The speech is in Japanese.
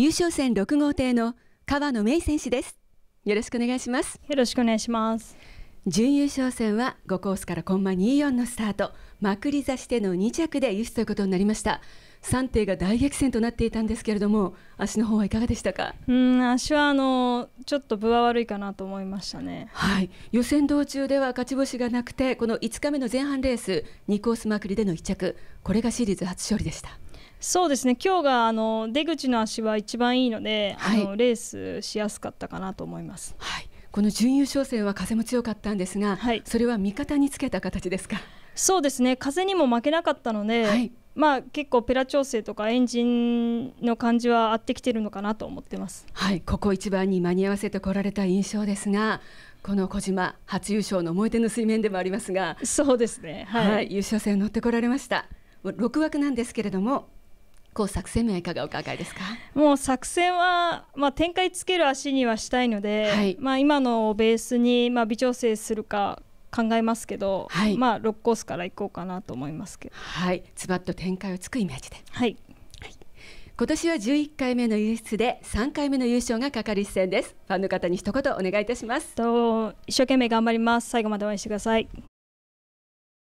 優勝戦6号艇の川野芽衣選手ですよろしくお願いしますよろしくお願いします準優勝戦は5コースからコンマ24のスタートまくり差しての2着で輸出ということになりました3艇が大激戦となっていたんですけれども足の方はいかがでしたかうん足はあのちょっと分は悪いかなと思いましたねはい予選道中では勝ち星がなくてこの5日目の前半レース2コースまくりでの1着これがシリーズ初勝利でしたそうですね今日があの出口の足は一番いいので、はい、あのレースしやすかったかなと思います。はいこの準優勝戦は風も強かったんですが、はい、それは味方につけた形ですかそうですね風にも負けなかったので、はい、まあ、結構ペラ調整とかエンジンの感じは合ってきてるのかなと思ってます、はい、ここ一番に間に合わせてこられた印象ですがこの小島初優勝の思い出の水面でもありますがそうですね、はい、はい、優勝戦乗ってこられました6枠なんですけれどもこう作戦面はいかがお考えですかもう作戦は、まあ、展開つける足にはしたいので、はい、まあ、今のベースに、まあ、微調整するか考えますけど、はい、まあ6コースから行こうかなと思いますけどはいズバッと展開をつくイメージではい、はい、今年は11回目の輸出で3回目の優勝がかかる一戦ですファンの方に一言お願いいたしますと一生懸命頑張ります最後まで応援してください